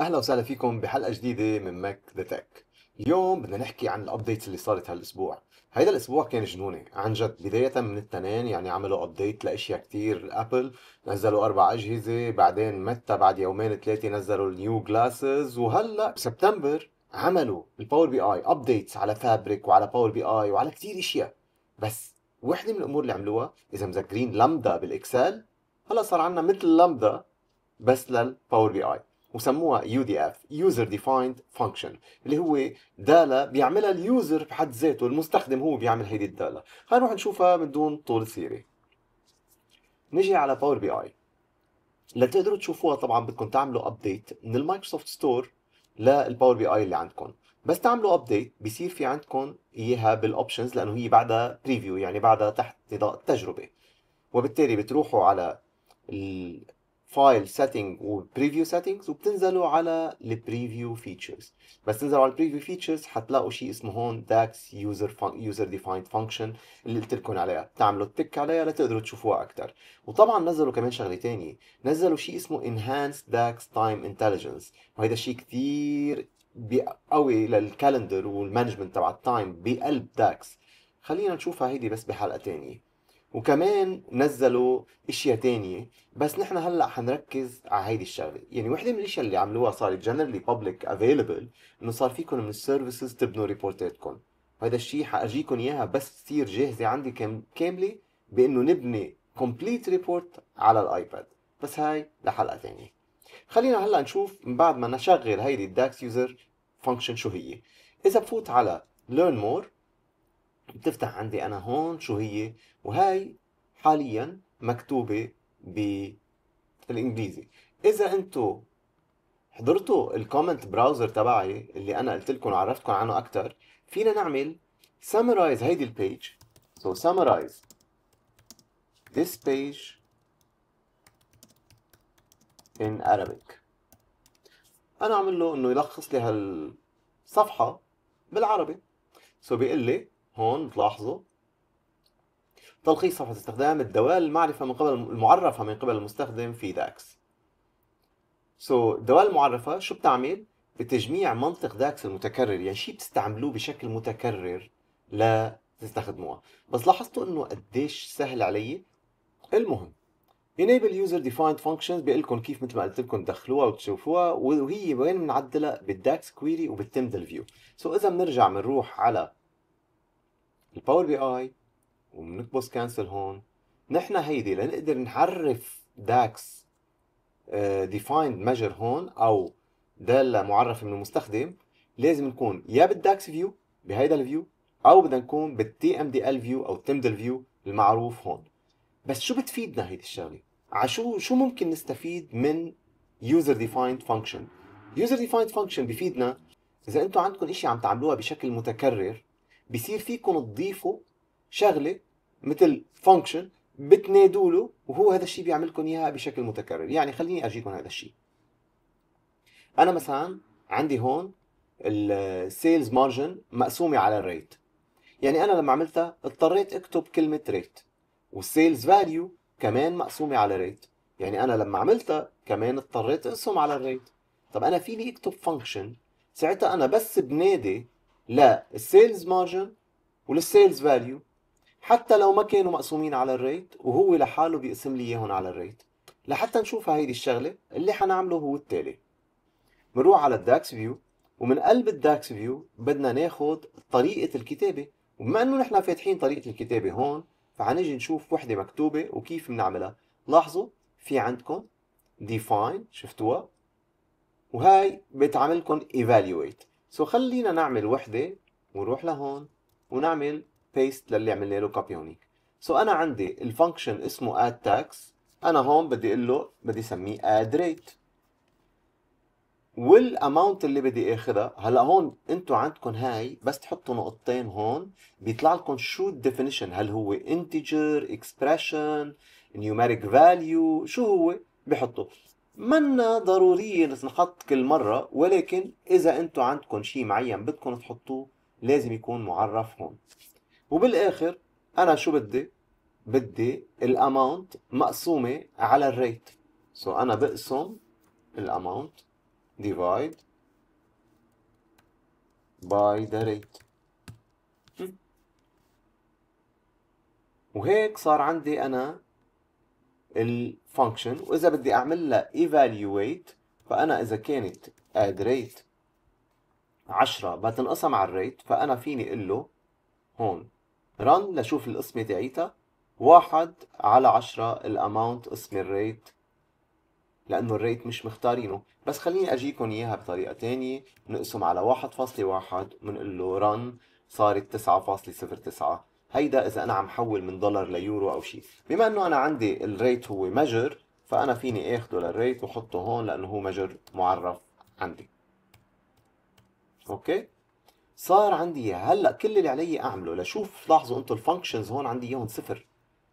اهلا وسهلا فيكم بحلقه جديده من ماك ذا تك اليوم بدنا نحكي عن الابديتس اللي صارت هالاسبوع هيدا الاسبوع كان جنوني عن جد بدايه من التنين يعني عملوا ابديت لاشياء كتير ابل نزلوا اربع اجهزه بعدين متى بعد يومين ثلاثه نزلوا النيو جلاسز وهلا بسبتمبر عملوا الباور بي اي ابديتس على فابريك وعلى باور بي اي وعلى كتير اشياء بس وحده من الامور اللي عملوها اذا مذكرين لامدا بالاكسل هلا صار عندنا مثل لامدا بس للباور بي اي وسموها يو دي اف يوزر ديفايند فانكشن اللي هو داله بيعملها اليوزر بحد ذاته المستخدم هو بيعمل هيدي الداله نروح نشوفها من دون طول سيره نجي على باور بي اي لتقدروا تشوفوها طبعا بدكم تعملوا ابديت من المايكروسوفت ستور للباور بي اي اللي عندكم بس تعملوا ابديت بصير في عندكم اياها بالاوبشنز لانه هي بعدها بريفيو يعني بعدها تحت نطاق التجربه وبالتالي بتروحوا على فايل سيتنج وبريفيو سيتنجز وبتنزلوا على البريفيو فيتشرز بس تنزلوا على البريفيو فيتشرز حتلاقوا شيء اسمه هون داكس يوزر يوزر ديفايند فانكشن اللي قلت لكم عليها بتعملوا تك عليها لتقدروا تشوفوها اكثر وطبعا نزلوا كمان شغله ثانيه نزلوا شيء اسمه انهانس داكس تايم انتليجنس وهذا شيء كثير قوي للكالندر والمانجمنت تبع التايم بقلب داكس خلينا نشوفها هيدي بس بحلقه ثانيه وكمان نزلوا اشياء تانية بس نحن هلا حنركز على هيدي الشغله يعني وحده من الاشياء اللي عملوها صارت جنرالي بابليك افيلبل انه صار فيكم من السيرفيسز تبنوا ريبورتاتكم وهذا الشيء حاجيكم اياها بس تصير جاهزه عندي كامله بانه نبني كومبليت ريبورت على الايباد بس هاي لحلقه تانية خلينا هلا نشوف من بعد ما نشغل هيدي الداكس يوزر فانكشن شو هي اذا بفوت على learn more بتفتح عندي انا هون شو هي وهي حاليا مكتوبه بالانجليزي اذا انتو حضرتوا الكومنت براوزر تبعي اللي انا قلت لكم وعرفتكم عنه اكثر فينا نعمل summarize هيدي البيج so summarize this page in Arabic انا اعمل له انه يلخص لي هالصفحه بالعربي سو so بيقول لي هون بتلاحظوا تلخيص صفحة استخدام الدوال المعرفة من قبل المعرفة من قبل المستخدم في داكس سو so, الدوال المعرفة شو بتعمل؟ بتجميع منطق داكس المتكرر يعني شيء بتستعملوه بشكل متكرر لا تستخدموها بس لاحظتوا انه قديش سهل علي المهم enable user defined functions بيقول لكم كيف مثل ما قلت لكم تدخلوها وتشوفوها وهي وين بنعدلها بالداكس كويري وبالتمدل فيو سو so اذا بنرجع بنروح على الباور بي اي وبنكبس كانسل هون نحن هيدي لنقدر نعرف داكس ديفايند آه، ميجر هون او داله معرفه من المستخدم لازم نكون يا بالداكس فيو بهيدا الفيو او بدنا نكون بالتي ام دي ال فيو او التمدل فيو المعروف هون بس شو بتفيدنا هيدي الشغله عشو شو ممكن نستفيد من يوزر ديفايند فانكشن يوزر ديفايند فانكشن بفيدنا اذا انتم عندكم شيء عم تعملوها بشكل متكرر بيصير فيكم تضيفوا شغله مثل فانكشن بتنادوا له وهو هذا الشيء بيعمل لكم اياها بشكل متكرر يعني خليني ارجيكم هذا الشيء انا مثلا عندي هون السيلز مارجن مقسومه على الريت يعني انا لما عملتها اضطريت اكتب كلمه ريت والسيلز فاليو كمان مقسومه على ريت يعني انا لما عملتها كمان اضطريت اقسم على الريت طب انا فيني اكتب فانكشن ساعتها انا بس بنادي للسيلز مارجن وللسيلز فاليو حتى لو ما كانوا مقسومين على الريت وهو لحاله بيقسم لي اياهم على الريت لحتى نشوف هيدي الشغله اللي حنعمله هو التالي بنروح على الداكس فيو ومن قلب الداكس فيو بدنا ناخد طريقه الكتابه وبما انه نحن فاتحين طريقه الكتابه هون فحنيجي نشوف وحده مكتوبه وكيف بنعملها لاحظوا في عندكم define شفتوها وهي بتعملكم evaluate سو خلينا نعمل وحده ونروح لهون ونعمل بيست للي عملنا له كوبي هونيك سو انا عندي الفانكشن اسمه اد تاكس انا هون بدي اقول له بدي اسميه اد ريت والاماونت اللي بدي اخذها هلا هون انتوا عندكم هاي بس تحطوا نقطتين هون بيطلع لكم شو الديفينيشن هل هو انتجر اكسبريشن نيوميريك فاليو شو هو بحطه منا ضرورية تنحط كل مرة ولكن إذا أنتو عندكم شيء معين بدكم تحطوه لازم يكون معرف هون وبالآخر أنا شو بدي؟ بدي الأماونت مقسومة على الريت سو so أنا بقسم الأماونت ديفايد باي ذا ريت وهيك صار عندي أنا الفانكشن واذا بدي اعمل لها ايفالويت فانا اذا كانت اد ريت 10 بتنقسم على الريت فانا فيني اقول له هون رن لشوف القسمه تاعيتها واحد على 10 الاماونت اسم الريت لانه الريت مش مختارينه بس خليني اجيكم اياها بطريقه تانية نقسم على 1.1 بنقول له رن صارت 9.09 هيدا اذا انا عم حول من دولار ليورو او شيء بما انه انا عندي الريت هو ميجر فانا فيني اخده للريت وحطه هون لانه هو ميجر معرف عندي اوكي صار عندي هلا كل اللي علي اعمله لشوف لاحظوا انتم الفانكشنز هون عندي اياهم صفر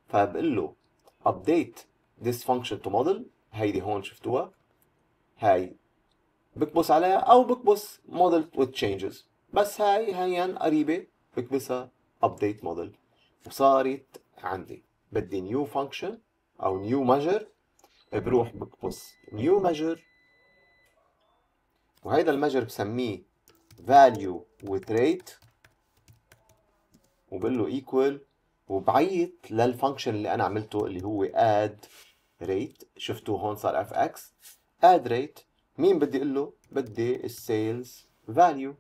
فبقول له update this function to model هيدي هون شفتوها هاي بكبس عليها او بكبس model with changes بس هاي هيا قريبه بكبسها update model وصارت عندي بدي new function او new measure بروح بكبس new measure وهيدا المجر بسميه value with rate وبقول له equal وبعيط للفانكشن اللي انا عملته اللي هو add rate شفتوه هون صار اف اكس add rate مين بدي اقول له بدي السيلز value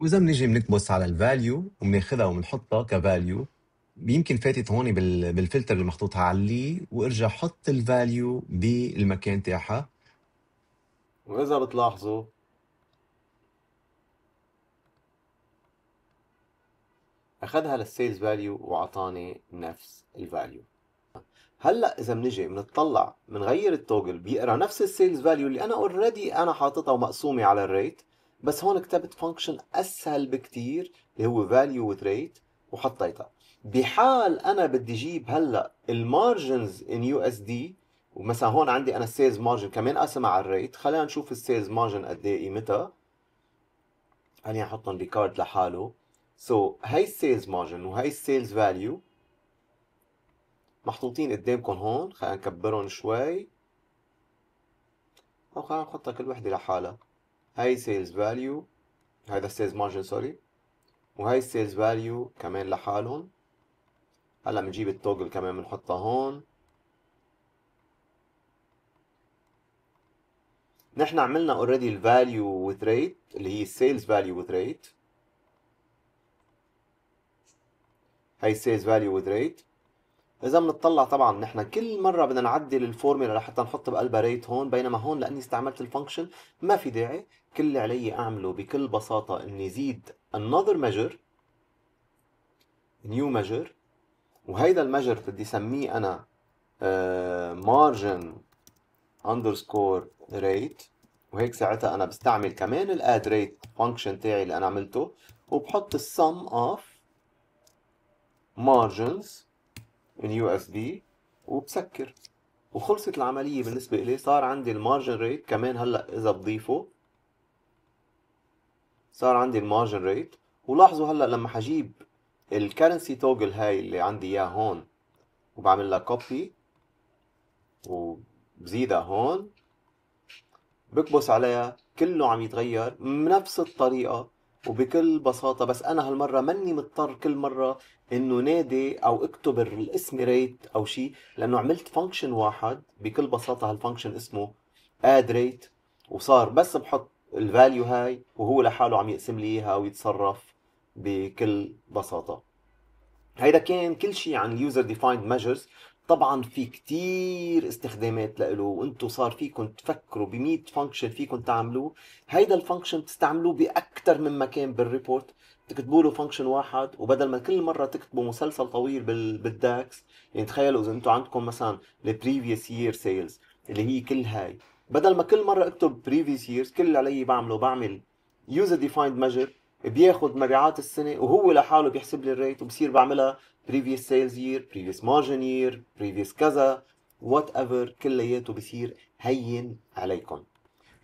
واذا بنيجي بنكبس على الفاليو وبناخذها وبنحطها كفاليو يمكن فاتت هون بالفلتر اللي محطوط عليه وارجع حط الفاليو بالمكان تاعها وإذا بتلاحظوا أخذها للسيلز فاليو وأعطاني نفس الفاليو هلا اذا بنجي بنطلع بنغير التوجل بيقرا نفس السيلز فاليو اللي انا اوريدي انا حاططها ومقسومه على الريت بس هون كتبت فانكشن اسهل بكتير اللي هو فاليو وذ ريت وحطيتها بحال انا بدي اجيب هلا المارجنز ان يو اس دي ومثلا هون عندي انا السيلز مارجن كمان قسم على الريت خلينا نشوف السيلز مارجن قد ايه قيمتها خلينا نحطهم بكارد لحاله سو so, هاي السيلز مارجن وهي السيلز فاليو محطوطين قدامكم هون خلينا نكبرهم شوي او خلينا نحطها كل وحده لحالها هاي سيلز فاليو هذا السيلز مارجن سوري وهاي السيلز فاليو كمان لحالهم هلا بنجيب التوجل كمان بنحطها هون نحن عملنا اوريدي الفاليو وذ ريت اللي هي السيلز فاليو وذ ريت هاي السيلز فاليو وذ ريت اذا بنطلع طبعا نحن كل مره بدنا نعدل الفورمولا لحتى نحط بقلبها ريت هون بينما هون لاني استعملت الفانكشن ما في داعي كل اللي علي اعمله بكل بساطه اني زيد another measure new measure وهيدا المجر بدي اسميه انا مارجن اندرسكور ريت وهيك ساعتها انا بستعمل كمان الاد ريت فانكشن تاعي اللي انا عملته وبحط السم اوف مارجنز يو اس بي وبسكر وخلصت العملية بالنسبة إلي صار عندي المارجن ريت كمان هلأ إذا بضيفه صار عندي المارجن ريت ولاحظوا هلأ لما حجيب الكرنسي توجل هاي اللي عندي إياها هون وبعمل لها كوبي وبزيدها هون بكبس عليها كله عم يتغير بنفس الطريقة وبكل بساطة بس أنا هالمرة مني مضطر كل مرة إنه نادي أو اكتب الاسم ريت أو شيء لأنه عملت فانكشن واحد بكل بساطة هالفانكشن اسمه اد ريت وصار بس بحط الفاليو هاي وهو لحاله عم يقسم لي اياها ويتصرف بكل بساطة هيدا كان كل شيء عن اليوزر ديفايند ميجرز طبعا في كتير استخدامات له وانتم صار فيكم تفكروا ب 100 فانكشن فيكم تعملوه هيدا الفانكشن بتستعملوه باكثر من مكان بالريبورت تكتبوا له فانكشن واحد وبدل ما كل مره تكتبوا مسلسل طويل بالداكس يعني تخيلوا اذا انتم عندكم مثلا البريفيوس يير سيلز اللي هي كل هاي بدل ما كل مره اكتب بريفيوس ييرز كل اللي علي بعمله بعمل يوزر ديفايند ميجر بياخذ مبيعات السنه وهو لحاله بيحسب لي الريت وبصير بعملها بريفيس سيلز يير بريفيس مارجن يير بريفيس كذا وات ايفر كلياته بصير هين عليكم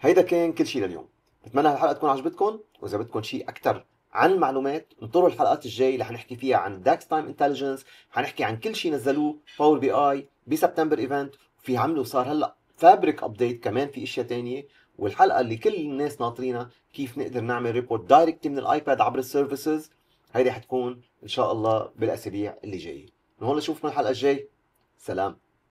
هيدا كان كل شيء لليوم بتمنى هالحلقه تكون عجبتكم واذا بدكم شيء اكثر عن المعلومات انطروا الحلقات الجاي اللي حنحكي فيها عن داكس تايم انتليجنس حنحكي عن كل شيء نزلوه باور بي اي بسبتمبر ايفنت في عملوا صار هلا فابريك ابديت كمان في اشياء ثانيه والحلقه اللي كل الناس ناطرينها كيف نقدر نعمل ريبورت دايركت من الايباد عبر السيرفيسز هيدي حتكون ان شاء الله بالاسابيع اللي جايه من هون نشوفكم الحلقه الجاي سلام